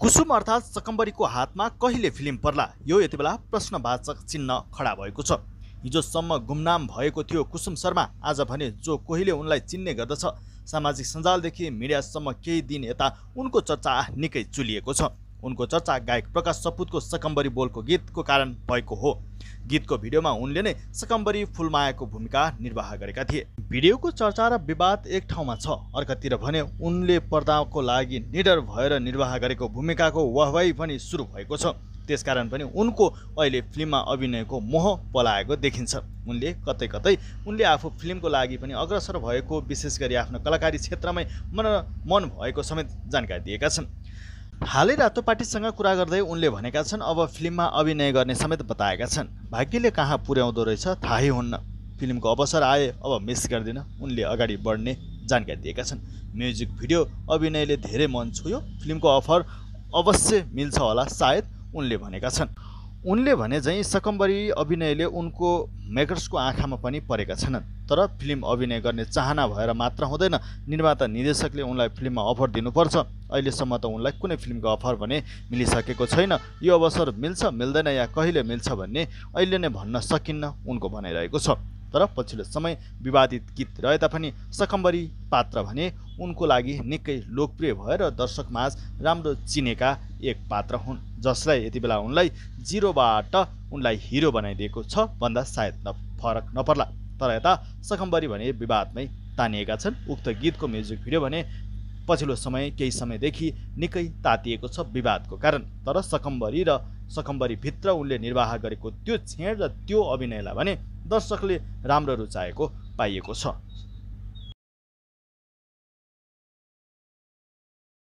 कुसुम अर्थात् सकम्बरीको हातमा कहिले फिल्म पर्ला यो यति बेला प्रश्नवाचक चिन्ह खडा भएको छ हिजोसम्म गुमनाम भएको थियो कुसुम शर्मा आज भने जो कोहीले उनलाई चिन्ने गर्दछ सामाजिक सञ्जालदेखि मिडियासम्म केही दिन यता उनको चर्चा निकै चुलिएको छ उनको चर्चा गायक प्रकाश सपुतको सकम्बरी बोलको गीतको कारण भएको हो गीतको भिडियोमा उनले नै सकम्बरी फुलमायाको भूमिका निर्वाह गरेका थिए भिडियोको चर्चा र विवाद एक ठाउँमा छ अर्कातिर भने उनले पर्दाको लागि निडर भएर निर्वाह गरेको भूमिकाको वाहवाही पनि सुरु भएको छ त्यसकारण पनि उनको अहिले फिल्ममा अभिनयको मोह पलाएको देखिन्छ उनले कतै कतै उनले आफू फिल्मको लागि पनि अग्रसर भएको विशेष गरी आफ्नो कलाकारी क्षेत्रमै मन मन भएको समेत जानकारी दिएका छन् हालै रातो पार्टीसँग कुरा गर्दै उनले भनेका छन् अब फिल्ममा अभिनय गर्ने समेत बताएका छन् भाग्यले कहाँ पुर्याउँदो रहेछ थाहै हुन्न फिल्मको अवसर आए अब मिस गर्दिन उनले अगाडि बढ्ने जानकारी दिएका छन् म्युजिक भिडियो अभिनयले धेरै मन छोयो फिल्मको अफर अवश्य मिल्छ होला सायद उनले भनेका छन् उनले भने झैँ सकम्बरी अभिनयले उनको मेकर्सको आँखामा पनि परेका छैनन् तर फिल्म अभिनय गर्ने चाहना भएर मात्र हुँदैन निर्माता निर्देशकले उनलाई फिल्ममा अफर दिनुपर्छ अहिलेसम्म त उनलाई कुनै फिल्मको अफर भने मिलिसकेको छैन यो अवसर मिल्छ मिल्दैन या कहिले मिल्छ भन्ने अहिले नै भन्न सकिन्न उनको भनाइरहेको छ तर पछिल्लो समय विवादित गीत रहे तापनि सकम्बरी पात्र भने उनको लागि निकै लोकप्रिय भएर दर्शकमाझ राम्रो चिनेका एक पात्र हुन् जसलाई यति बेला उनलाई जिरोबाट उनलाई हिरो बनाइदिएको छ भन्दा सायद न फरक नपर्ला तर यता सकम्बरी भने विवादमै तानिएका छन् उक्त गीतको म्युजिक भिडियो भने पछिल्लो समय केही समयदेखि निकै तातिएको छ विवादको कारण तर सकम्बरी र सकम्बरीभित्र उनले निर्वाह गरेको त्यो छेड र त्यो अभिनयलाई भने दर्शकले राम्रो रुचाएको पाइएको छ